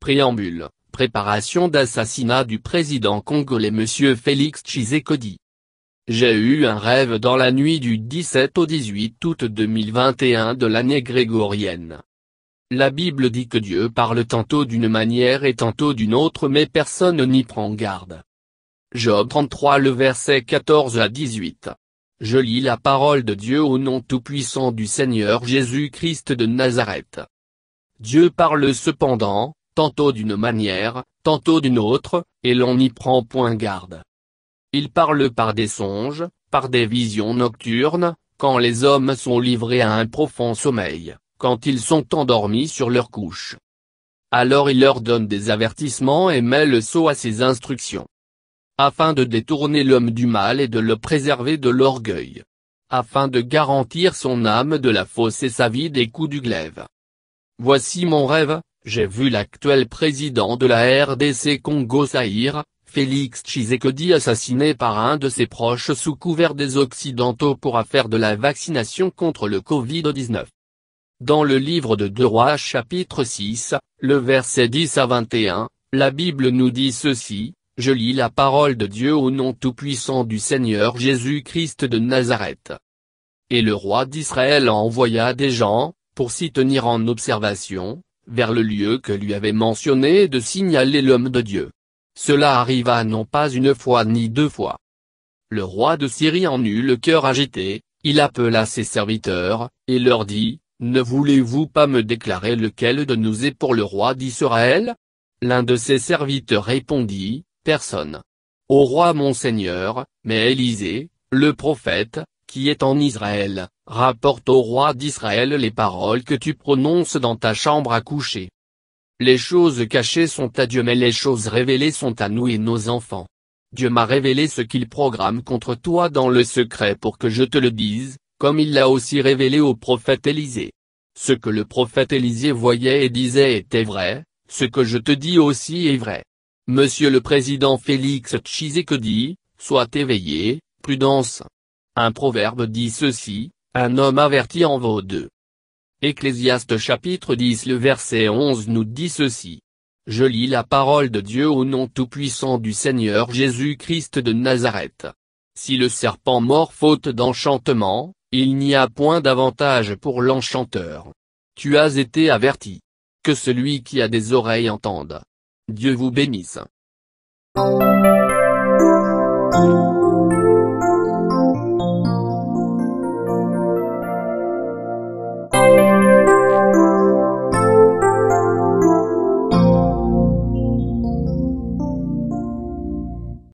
Préambule. Préparation d'assassinat du président congolais M. Félix Tshisekedi. J'ai eu un rêve dans la nuit du 17 au 18 août 2021 de l'année grégorienne, la Bible dit que Dieu parle tantôt d'une manière et tantôt d'une autre mais personne n'y prend garde. Job 33 le verset 14 à 18. Je lis la parole de Dieu au nom tout-puissant du Seigneur Jésus-Christ de Nazareth. Dieu parle cependant, tantôt d'une manière, tantôt d'une autre, et l'on n'y prend point garde. Il parle par des songes, par des visions nocturnes, quand les hommes sont livrés à un profond sommeil quand ils sont endormis sur leur couche. Alors il leur donne des avertissements et met le sceau à ses instructions. Afin de détourner l'homme du mal et de le préserver de l'orgueil. Afin de garantir son âme de la fosse et sa vie des coups du glaive. Voici mon rêve, j'ai vu l'actuel président de la RDC Congo Saïr, Félix Tshisekedi assassiné par un de ses proches sous couvert des Occidentaux pour affaire de la vaccination contre le Covid-19. Dans le livre de Deux Rois chapitre 6, le verset 10 à 21, la Bible nous dit ceci, je lis la parole de Dieu au nom tout-puissant du Seigneur Jésus-Christ de Nazareth. Et le roi d'Israël envoya des gens, pour s'y tenir en observation, vers le lieu que lui avait mentionné de signaler l'homme de Dieu. Cela arriva non pas une fois ni deux fois. Le roi de Syrie en eut le cœur agité, il appela ses serviteurs, et leur dit, ne voulez-vous pas me déclarer lequel de nous est pour le roi d'Israël L'un de ses serviteurs répondit, Personne. Au roi mon seigneur, mais Élisée, le prophète, qui est en Israël, rapporte au roi d'Israël les paroles que tu prononces dans ta chambre à coucher. Les choses cachées sont à Dieu mais les choses révélées sont à nous et nos enfants. Dieu m'a révélé ce qu'il programme contre toi dans le secret pour que je te le dise, comme il l'a aussi révélé au prophète Élisée. Ce que le prophète Élisée voyait et disait était vrai, ce que je te dis aussi est vrai. Monsieur le Président Félix dit, sois éveillé, prudence. Un proverbe dit ceci, un homme averti en vaut deux. Ecclésiaste chapitre 10 le verset 11 nous dit ceci. Je lis la parole de Dieu au nom tout-puissant du Seigneur Jésus-Christ de Nazareth. Si le serpent mort faute d'enchantement, il n'y a point d'avantage pour l'enchanteur. Tu as été averti. Que celui qui a des oreilles entende. Dieu vous bénisse.